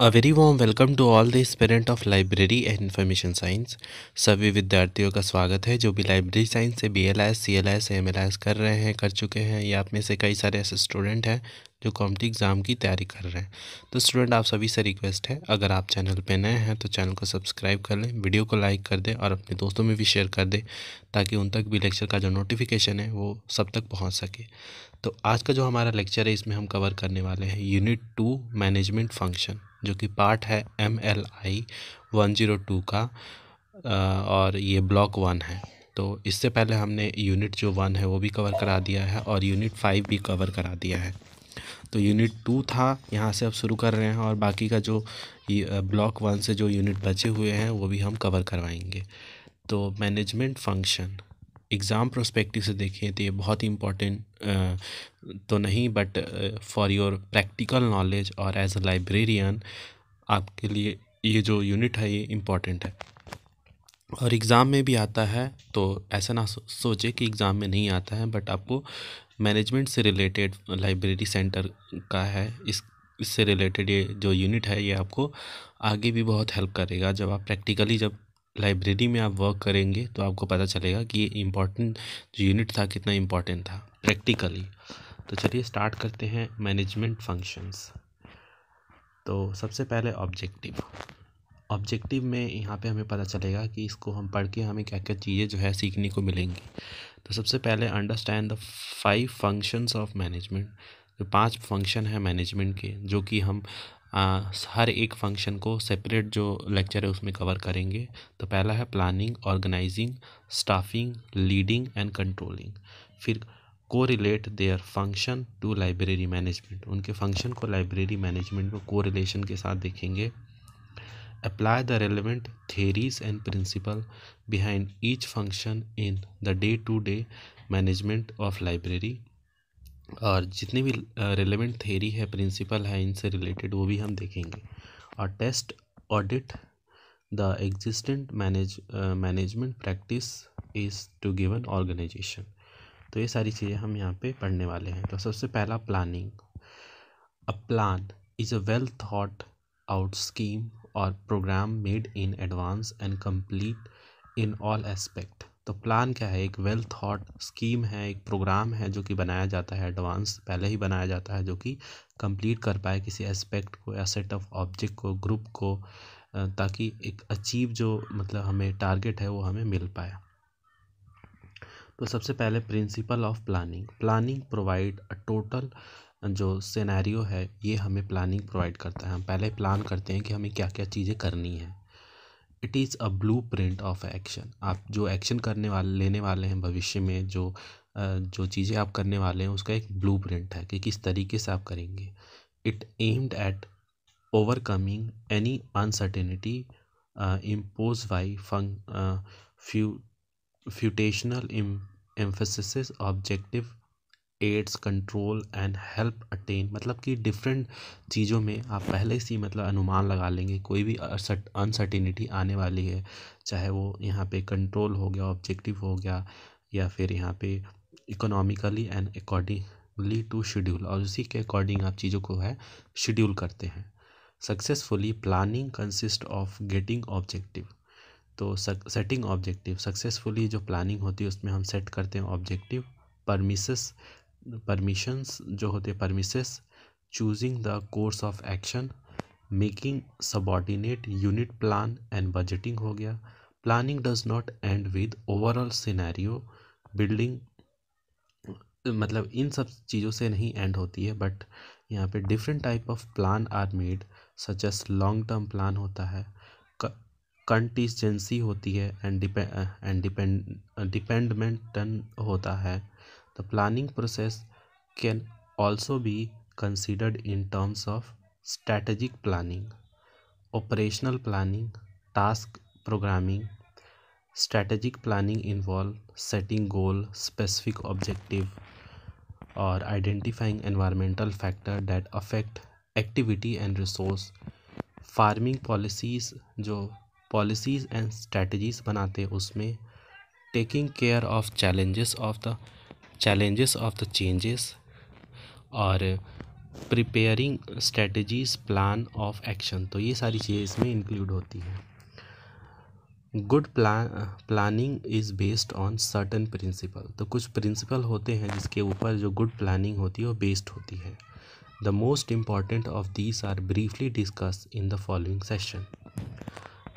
A very warm welcome to all the aspirants of library and information science सभी विद्यार्थियों का स्वागत है जो भी लाइब्रेरी साइंस से B L S C L S M L S कर रहे हैं कर चुके हैं या आप में से कई सारे ऐसे स्टूडेंट हैं जो कॉम्पिटिव एग्ज़ाम की तैयारी कर रहे हैं तो स्टूडेंट आप सभी से रिक्वेस्ट है अगर आप चैनल पे नए हैं तो चैनल को सब्सक्राइब कर लें वीडियो को लाइक कर दें और अपने दोस्तों में भी शेयर कर दें ताकि उन तक भी लेक्चर का जो नोटिफिकेशन है वो सब तक पहुँच सके तो आज का जो हमारा लेक्चर है इसमें हम कवर करने वाले हैं यूनिट टू मैनेजमेंट फंक्शन जो कि पार्ट है M L I one zero two का और ये ब्लॉक वन है तो इससे पहले हमने यूनिट जो वन है वो भी कवर करा दिया है और यूनिट फाइव भी कवर करा दिया है तो यूनिट टू था यहाँ से अब शुरू कर रहे हैं और बाकी का जो ब्लॉक वन से जो यूनिट बचे हुए हैं वो भी हम कवर करवाएंगे तो मैनेजमेंट फंक्शन एग्ज़ाम प्रोस्पेक्टिव से देखें तो ये बहुत ही इम्पॉर्टेंट तो नहीं but for your practical knowledge और एज अ लाइब्रेरियन आपके लिए ये जो यूनिट है ये इम्पॉर्टेंट है और एग्ज़ाम में भी आता है तो ऐसा ना सोचे कि एग्ज़ाम में नहीं आता है बट आपको मैनेजमेंट से रिलेटेड लाइब्रेरी सेंटर का है इस इससे रिलेटेड ये जो यूनिट है ये आपको आगे भी बहुत हेल्प करेगा जब आप प्रैक्टिकली जब लाइब्रेरी में आप वर्क करेंगे तो आपको पता चलेगा कि ये इम्पॉर्टेंट जो यूनिट था कितना इम्पॉर्टेंट था प्रैक्टिकली तो चलिए स्टार्ट करते हैं मैनेजमेंट फंक्शंस तो सबसे पहले ऑब्जेक्टिव ऑब्जेक्टिव में यहाँ पे हमें पता चलेगा कि इसको हम पढ़ के हमें क्या क्या चीज़ें जो है सीखने को मिलेंगी तो सबसे पहले understand the five functions of management जो पांच फंक्शन है मैनेजमेंट के जो कि हम आ, हर एक फंक्शन को सेपरेट जो लेक्चर है उसमें कवर करेंगे तो पहला है planning organising staffing leading and controlling फिर को relate their function to library management उनके फंक्शन को लाइब्रेरी मैनेजमेंट में को रिलेशन के साथ देखेंगे Apply the relevant theories and principle behind each function in the day-to-day management management of library और जितनी भी रिलेवेंट थेरी है प्रिंसिपल है इनसे रिलेटेड वो भी हम देखेंगे और test audit the existent manage management practice is to given organisation तो ये सारी चीज़ें हम यहाँ पे पढ़ने वाले हैं तो सबसे पहला planning a plan is a well thought out scheme और programme made in advance and complete in all aspect तो प्लान क्या है एक वेल थाट स्कीम है एक प्रोग्राम है जो कि बनाया जाता है एडवांस पहले ही बनाया जाता है जो कि कंप्लीट कर पाए किसी एस्पेक्ट को या सेट ऑफ ऑब्जेक्ट को ग्रुप को ताकि एक अचीव जो मतलब हमें टारगेट है वो हमें मिल पाए तो सबसे पहले principle of planning planning provide a total जो सिनेरियो है ये हमें प्लानिंग प्रोवाइड करता है हम पहले प्लान करते हैं कि हमें क्या क्या चीज़ें करनी है it is a blueprint of action आप जो एक्शन करने वाले लेने वाले हैं भविष्य में जो जो चीज़ें आप करने वाले हैं उसका एक ब्लू प्रिंट है कि किस तरीके से आप करेंगे it aimed at overcoming any uncertainty impose by few futuristic emphasis objective aids control and help attain मतलब कि डिफरेंट चीज़ों में आप पहले से ही मतलब अनुमान लगा लेंगे कोई भी अनसर्टिनिटी आने वाली है चाहे वो यहाँ पे कंट्रोल हो गया ऑब्जेक्टिव हो गया या फिर यहाँ पे economically and accordingly to schedule और उसी के अकॉर्डिंग आप चीज़ों को है शेड्यूल करते हैं successfully planning consist of getting objective तो सेटिंग ऑब्जेक्टिव सक्सेसफुली जो प्लानिंग होती है उसमें हम सेट करते हैं ऑब्जेक्टिव परमिसेस परमिशंस जो होते हैं premises choosing the course of action making subordinate unit plan and budgeting हो गया planning does not end with overall scenario building मतलब इन सब चीज़ों से नहीं एंड होती है बट यहाँ पे different type of plan are made such as long term plan होता है कंटीजेंसी होती है एंड डिपेंड एंड डिपेंडमेंटन होता है The planning process can also be considered in terms of strategic planning, operational planning, task programming. Strategic planning involve setting goal, specific objective or identifying environmental factor that affect activity and resource. farming policies जो policies and strategies बनाते हैं उसमें taking care of challenges of the challenges of the changes और preparing strategies plan of action तो ये सारी चीज़ें इसमें इंक्लूड होती हैं good plan planning is based on certain principle तो कुछ प्रिंसिपल होते हैं जिसके ऊपर जो गुड प्लानिंग होती है वो बेस्ड होती है the most important of these are briefly discuss in the following session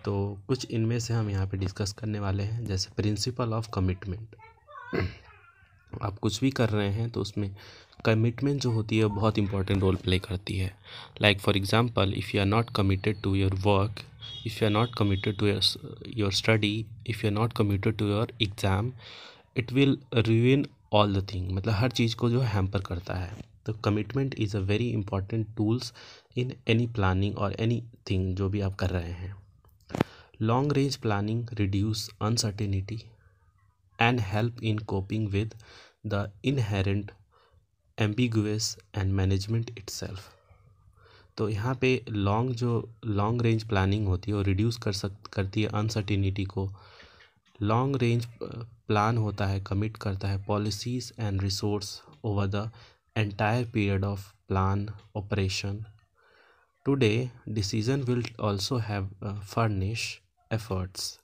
तो कुछ इनमें से हम यहाँ पे डिस्कस करने वाले हैं जैसे प्रिंसिपल ऑफ कमिटमेंट आप कुछ भी कर रहे हैं तो उसमें कमिटमेंट जो होती है बहुत इंपॉर्टेंट रोल प्ले करती है like for example if you are not committed to your work if you are not committed to your study if you are not committed to your exam it will ruin all the thing मतलब हर चीज़ को जो hamper करता है तो commitment is a very important tools in any planning और anything जो भी आप कर रहे हैं long range planning reduce uncertainty and help in coping with the inherent ambiguous and management itself तो यहाँ पे लॉन्ग जो लॉन्ग रेंज प्लानिंग होती है वो रिड्यूस कर सक करती है अनसर्टिनिटी को लॉन्ग रेंज प्लान होता है कमिट करता है policies and resource over the entire period of plan operation today decision will also have furnish efforts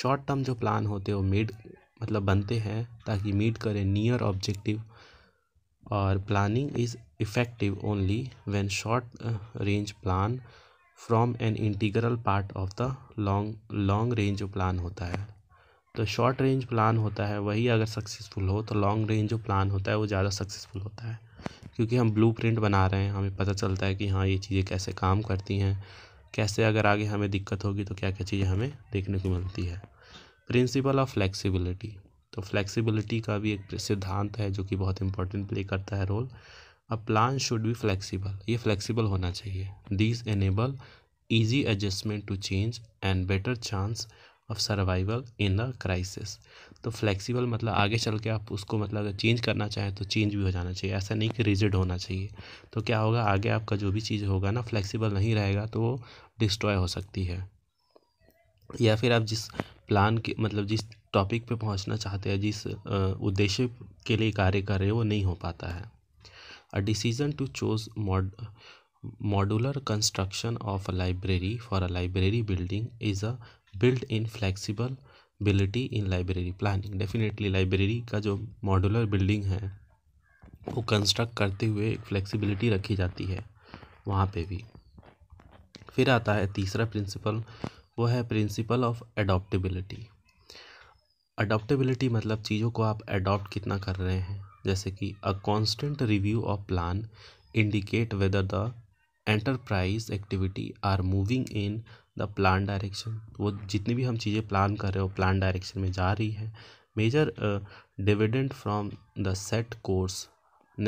short term जो प्लान होते हैं वो मिड मतलब बनते हैं ताकि मीट करें नियर ऑब्जेक्टिव और planning is effective only when short range plan from an integral part of the long long range plan होता है तो शॉर्ट रेंज प्लान होता है वही अगर सक्सेसफुल हो तो लॉन्ग रेंज जो प्लान होता है वो ज़्यादा सक्सेसफुल होता है क्योंकि हम ब्लू बना रहे हैं हमें पता चलता है कि हाँ ये चीज़ें कैसे काम करती हैं कैसे अगर आगे हमें दिक्कत होगी तो क्या क्या चीज़ें हमें देखने को मिलती है प्रिंसिपल ऑफ फ्लेक्सिबिलिटी तो फ्लेक्सिबिलिटी का भी एक सिद्धांत है जो कि बहुत इंपॉर्टेंट प्ले करता है role a plan should be flexible ये फ्लेक्सिबल होना चाहिए this enable easy adjustment to change and better chance of survival in a crisis तो फ्लेक्सिबल मतलब आगे चल के आप उसको मतलब अगर चेंज करना चाहें तो चेंज भी हो जाना चाहिए ऐसा नहीं कि रिजिड होना चाहिए तो क्या होगा आगे आपका जो भी चीज़ होगा ना फ्लेक्सिबल नहीं रहेगा तो वो डिस्ट्रॉय हो सकती है या फिर आप जिस प्लान के मतलब जिस टॉपिक पे पहुंचना चाहते हैं जिस उद्देश्य के लिए कार्य कर रहे हैं वो नहीं हो पाता है a decision to choose mod modular construction of a library for a library building is a build in flexibility in library planning definitely library का जो मॉडुलर बिल्डिंग है वो कंस्ट्रक्ट करते हुए एक फ्लैक्सीबिलिटी रखी जाती है वहाँ पे भी फिर आता है तीसरा प्रिंसिपल वो है प्रिंसिपल ऑफ एडॉप्टेबिलिटी अडोप्टेबिलिटी मतलब चीज़ों को आप अडोप्ट कितना कर रहे हैं जैसे कि a constant review of plan indicate whether the enterprise activity are moving in the plan direction वो जितनी भी हम चीज़ें प्लान कर रहे हो प्लान डायरेक्शन में जा रही है major dividend from the set course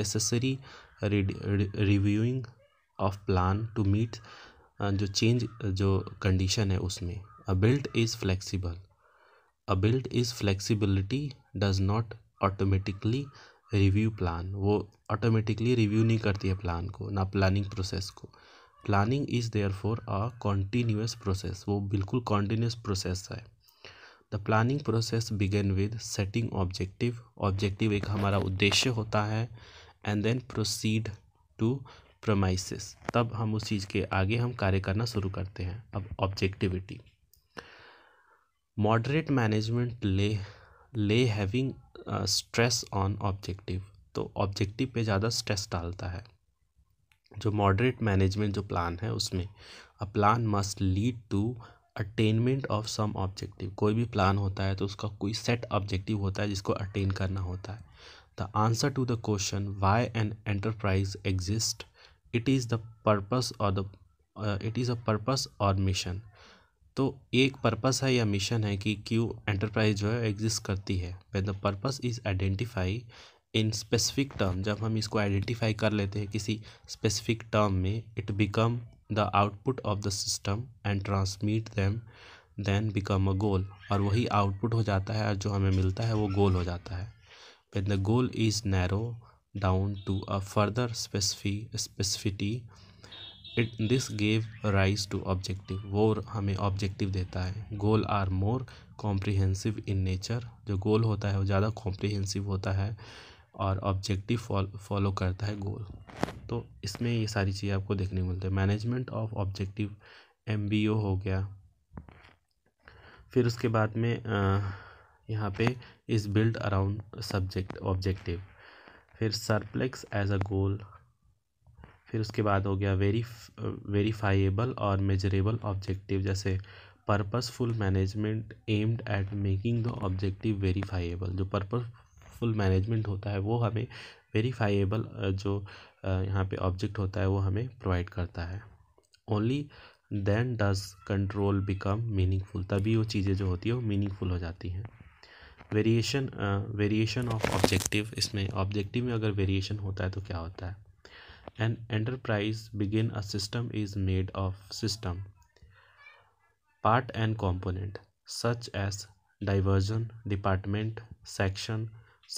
necessary reviewing of plan to meet जो चेंज जो कंडीशन है उसमें a built is flexible a built is flexibility does not automatically review plan वो ऑटोमेटिकली रिव्यू नहीं करती है प्लान को ना प्लानिंग प्रोसेस को planning is there for a continuous process वो बिल्कुल कॉन्टीन्यूस प्रोसेस है the planning process begin with setting objective objective एक हमारा उद्देश्य होता है and then proceed to premises तब हम उस चीज़ के आगे हम कार्य करना शुरू करते हैं अब ऑब्जेक्टिविटी मॉडरेट मैनेजमेंट ले ले हैविंग स्ट्रेस ऑन ऑब्जेक्टिव तो ऑब्जेक्टिव पे ज़्यादा स्ट्रेस डालता है जो मॉडरेट मैनेजमेंट जो प्लान है उसमें a plan must lead to attainment of some objective कोई भी प्लान होता है तो उसका कोई सेट ऑब्जेक्टिव होता है जिसको अटेन करना होता है the answer to the question why an enterprise exist it is the purpose और the it is a purpose और मिशन तो एक पर्पस है या मिशन है कि क्यों एंटरप्राइज जो है एग्जिस्ट करती है when the purpose is identify in specific term जब हम इसको आइडेंटिफाई कर लेते हैं किसी स्पेसिफिक टर्म में it become the output of the system and transmit them then become a goal और वही आउटपुट हो जाता है और जो हमें मिलता है वो गोल हो जाता है when the goal is narrow down to a further specificity it this gave rise to objective वो हमें ऑब्जेक्टिव देता है goal are more comprehensive in nature जो गोल होता है वो ज़्यादा कॉम्प्रिहेंसिव होता है और ऑब्जेक्टिव फॉलो करता है गोल तो इसमें ये सारी चीज़ें आपको देखने को मिलती है मैनेजमेंट ऑफ ऑब्जेक्टिव एम हो गया फिर उसके बाद में यहाँ पे is build around subject objective फिर सरप्लेक्स एज अ गोल फिर उसके बाद हो गया वेरी वेरीफाइबल और मेजरेबल ऑब्जेक्टिव जैसे purposeful management aimed at making the objective verifiable जो पर्पसफुल मैनेजमेंट होता है वो हमें वेरीफाइबल जो यहाँ पे ऑब्जेक्ट होता है वो हमें प्रोवाइड करता है only then does control become meaningful तभी वो चीज़ें जो होती है वो मीनिंगफुल हो जाती हैं वेरिएशन वेरिएशन ऑफ ऑब्जेक्टिव इसमें ऑब्जेक्टिव में अगर वेरिएशन होता है तो क्या होता है an enterprise begin a system is made of system part and component such as diversion department section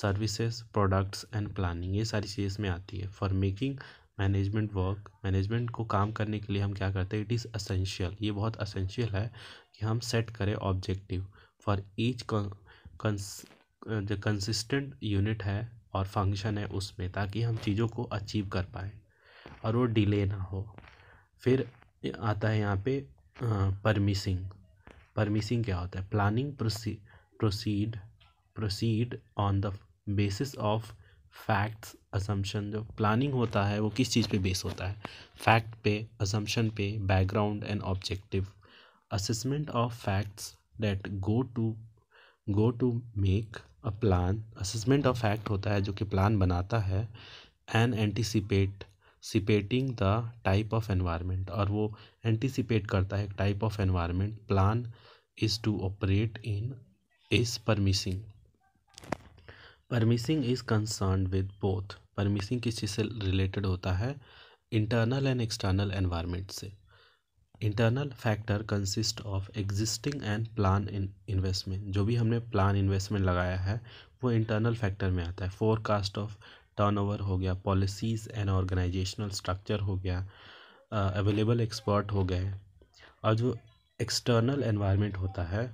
services products and planning ये सारी चीज़ इसमें आती है for making management work management को काम करने के लिए हम क्या करते हैं इट इज़ असेंशियल ये बहुत असेंशियल है कि हम सेट करें ऑब्जेक्टिव फॉर ईच कंस जो कंसिस्टेंट यूनिट है और फंक्शन है उसमें ताकि हम चीज़ों को अचीव कर पाए और वो डिले ना हो फिर आता है यहाँ पे परमिसिंग परमिसिंग क्या होता है planning proceed proceed on the basis of facts assumption जो प्लानिंग होता है वो किस चीज़ पे बेस होता है फैक्ट पे असम्पशन पे background and objective assessment of facts that go to go to make a plan assessment of act होता है जो कि प्लान बनाता है and anticipating the type of environment और वो एंटिसिपेट करता है type of environment plan is to operate in is premising premising is concern with both premising किस चीज़ से रिलेटेड होता है इंटरनल एंड एक्सटर्नल एनवायरनमेंट से internal factor consist of existing and plan investment जो भी हमने प्लान इन्वेस्टमेंट लगाया है वो इंटरनल फैक्टर में आता है फोरकास्ट ऑफ टर्नओवर हो गया पॉलिसीज़ एंड ऑर्गेनाइजेशनल स्ट्रक्चर हो गया अवेलेबल uh, एक्सपर्ट हो गए और जो एक्सटर्नल एनवायरनमेंट होता है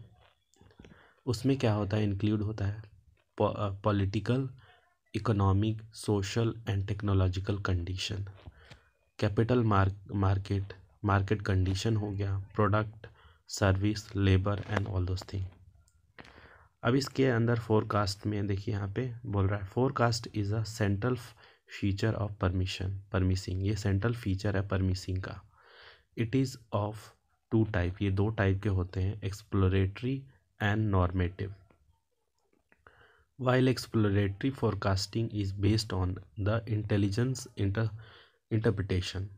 उसमें क्या होता है इंक्लूड होता है political economic social and technological condition capital market market condition हो गया product service labour and all those thing अब इसके अंदर फोरकास्ट में देखिए यहाँ पे बोल रहा है forecast is a central feature of permission premising ये सेंट्रल फीचर है परमिसिंग का it is of two type ये दो टाइप के होते हैं exploratory and normative while exploratory forecasting is based on the intelligence inter interpretation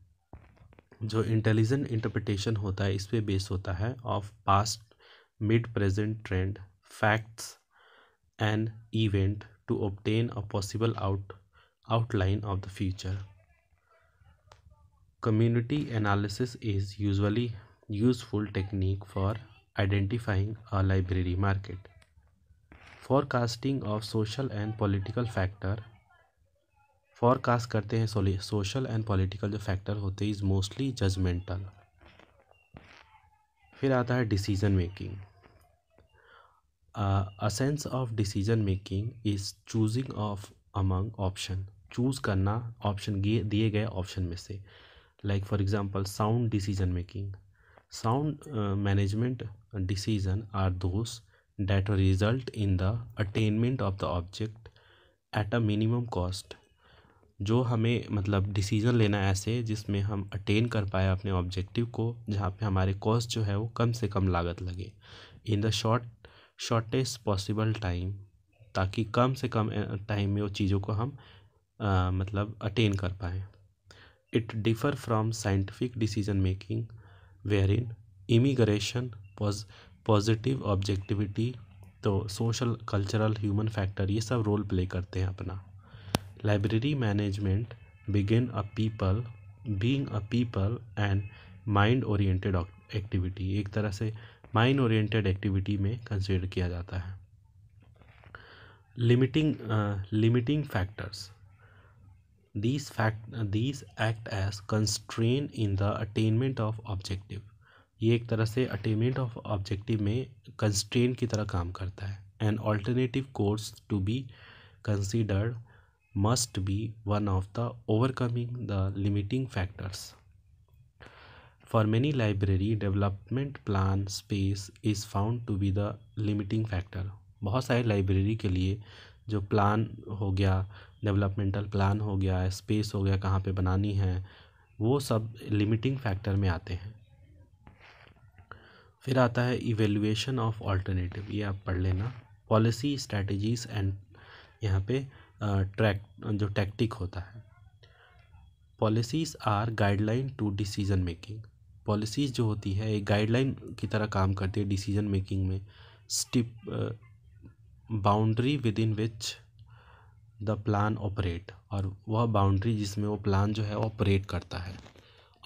जो इंटेलिजेंट इंटरप्रिटेशन होता है इस पर बेस होता है of past mid present trend facts and event to obtain a possible out outline of the future community analysis is usually useful technique for identifying a library market forecasting of social and political factor forecast करते हैं social and political जो factor होते हैं is mostly judgemental फिर आता है decision making a sense of decision making is choosing of among option choose करना option दिए गए ऑप्शन में से like for example sound decision making sound management decision are those that result in the attainment of the object at a minimum cost जो हमें मतलब decision लेना ऐसे जिसमें हम अटेन कर पाए अपने ऑब्जेक्टिव को जहाँ पे हमारे कॉस्ट जो है वो कम से कम लागत लगे in the short shortest possible time ताकि कम से कम टाइम में वो चीज़ों को हम आ, मतलब अटेन कर पाएँ it differ from scientific decision making where in immigration positive objectivity तो सोशल कल्चरल ह्यूमन फैक्टर ये सब रोल प्ले करते हैं अपना library management begin a people being a people and mind oriented activity एक तरह से माइंड ओरिएंटेड एक्टिविटी में कंसिडर किया जाता है limiting limiting factors these fact these act as constraint in the attainment of objective ये एक तरह से attainment of objective में constraint की तरह काम करता है an alternative course to be considered must be one of the overcoming the limiting factors. For many library development plan space is found to be the limiting factor. बहुत सारे library के लिए जो प्लान हो गया डेवलपमेंटल प्लान हो गया space हो गया कहाँ पे बनानी है वो सब लिमिटिंग फैक्टर में आते हैं फिर आता है इवेल्युएशन ऑफ ऑल्टरनेटिव ये आप पढ़ लेना पॉलिसी स्ट्रेटजीज एंड यहाँ पे ट्रैक जो टैक्टिक होता है policies are guideline to decision making policies जो होती है एक गाइडलाइन की तरह काम करती है डिसीज़न मेकिंग में step boundary within which the plan operate और वह बाउंड्री जिसमें वो प्लान जो है ऑपरेट करता है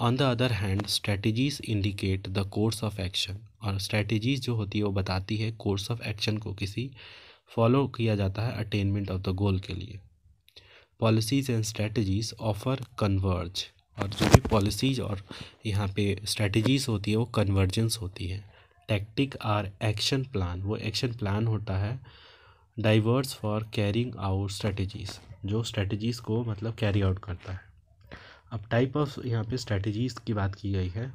on the other hand strategies indicate the course of action और स्ट्रेटजीज जो होती है वो बताती है कोर्स ऑफ एक्शन को किसी फॉलो किया जाता है अटेनमेंट ऑफ द गोल के लिए policies and strategies offer converge और जो भी पॉलिसीज और यहाँ पे स्ट्रेटजीज़ होती है वो कन्वर्जेंस होती है टैक्टिक आर एक्शन प्लान वो एक्शन प्लान होता है diverse for carrying out strategies जो स्ट्रेटजीज़ को मतलब कैरी आउट करता है अब टाइप ऑफ यहाँ पे स्ट्रेटजीज़ की बात की गई है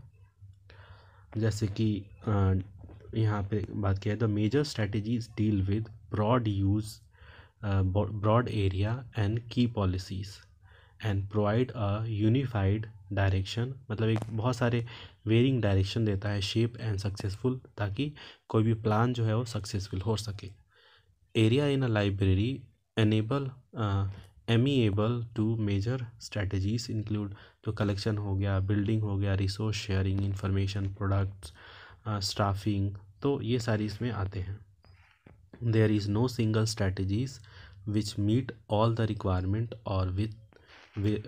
जैसे कि यहाँ पे बात किया है the major strategies deal with broad use, uh, broad area and key policies and provide a unified direction मतलब एक बहुत सारे वेरिंग डायरेक्शन देता है शेप एंड सक्सेसफुल ताकि कोई भी प्लान जो है वो सक्सेसफुल हो सके area in a library enable amiable to major strategies include जो कलेक्शन हो गया बिल्डिंग हो गया resource sharing information products staffing तो ये सारी इसमें आते हैं there is no single strategies which meet all the requirement or with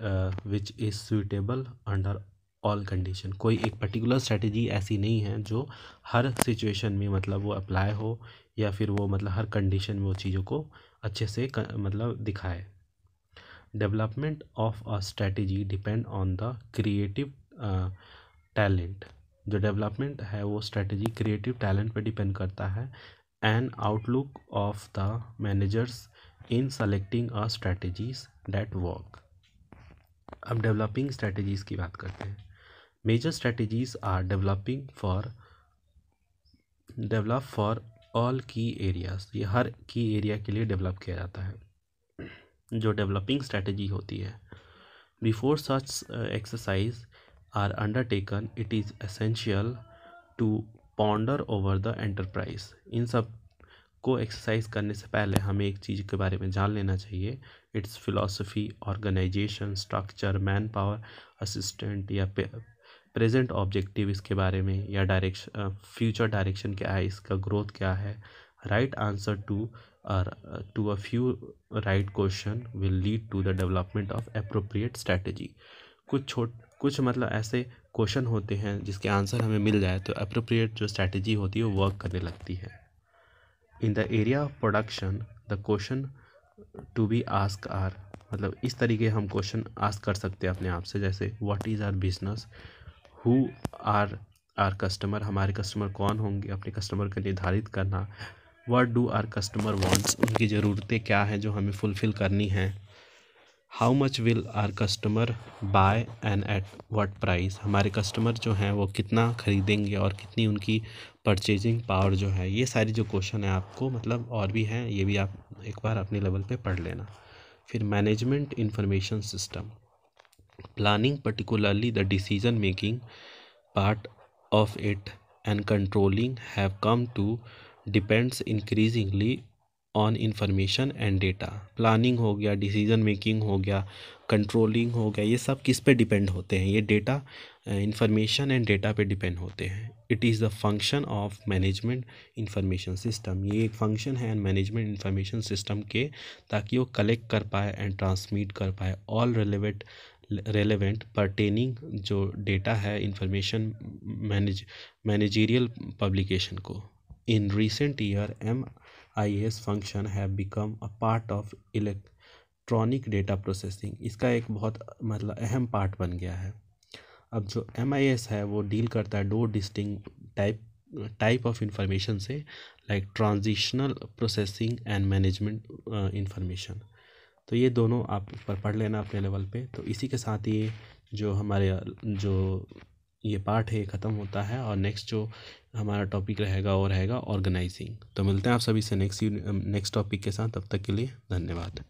uh, which is suitable under all condition कोई एक पर्टिकुलर strategy ऐसी नहीं है जो हर सिचुएशन में मतलब वो अप्लाई हो या फिर वो मतलब हर कंडीशन में वो चीज़ों को अच्छे से मतलब दिखाए development of strategy strategy depend on the uh, talent जो डेवलपमेंट है वो स्ट्रेटजी क्रिएटिव टैलेंट पे डिपेंड करता है and outlook of the managers in selecting a strategies that work अब डेवलपिंग स्ट्रेटजीज की बात करते हैं major strategies are developing for develop for all key areas ये हर की एरिया के लिए डेवलप किया जाता है जो डेवलपिंग स्ट्रेटजी होती है before such exercise are undertaken it is essential to ponder over the enterprise इन सब को एक्सरसाइज करने से पहले हमें एक चीज़ के बारे में जान लेना चाहिए its philosophy organisation structure manpower assistant या प्रेजेंट ऑब्जेक्टिव इसके बारे में या डायरेक्शन फ्यूचर डायरेक्शन क्या है इसका ग्रोथ क्या है right answer to to a few right question will lead to the development of appropriate strategy कुछ छोट कुछ मतलब ऐसे क्वेश्चन होते हैं जिसके आंसर हमें मिल जाए तो अप्रोप्रिएट जो स्ट्रैटेजी होती है वो वर्क करने लगती है in the area of production the question to be ask are मतलब इस तरीके हम क्वेश्चन आस्क कर सकते हैं अपने आप से जैसे what is our business who are our customer हमारे कस्टमर कौन होंगे अपने कस्टमर का निर्धारित करना what do our customer wants उनकी ज़रूरतें क्या हैं जो हमें फुलफ़िल करनी हैं how much will our customer buy and at what price हमारे कस्टमर जो हैं वो कितना ख़रीदेंगे और कितनी उनकी परचेजिंग पावर जो है ये सारी जो क्वेश्चन है आपको मतलब और भी हैं ये भी आप एक बार अपने लेवल पे पढ़ लेना फिर management information system planning particularly the decision making part of it and controlling have come to depends increasingly on information and data planning हो गया डिसीजन मेकिंग हो गया कंट्रोलिंग हो गया ये सब किस पे डिपेंड होते हैं ये डेटा इंफॉर्मेशन एंड डेटा पे डिपेंड होते हैं it is the function of management information system ये एक फंक्शन है मैनेजमेंट इंफॉर्मेशन सिस्टम के ताकि वो कलेक्ट कर पाए एंड ट्रांसमिट कर पाए ऑल रेलिवेंट रेलिवेंट परटेनिंग जो डेटा है इंफॉर्मेशन मैनेज मैनेजीरियल पब्लिकेशन को in recent year M IS function have become a part of electronic data processing इसका एक बहुत मतलब अहम पार्ट बन गया है अब जो एम है वो डील करता है दो distinct type type of information से like transitional processing and management information तो ये दोनों आप पर पढ़ लेना अपने लेवल पे तो इसी के साथ ये जो हमारे जो ये पार्ट है ख़त्म होता है और नेक्स्ट जो हमारा टॉपिक रहेगा वो रहेगा ऑर्गेनाइजिंग तो मिलते हैं आप सभी से नेक्स्ट नेक्स्ट टॉपिक के साथ तब तक के लिए धन्यवाद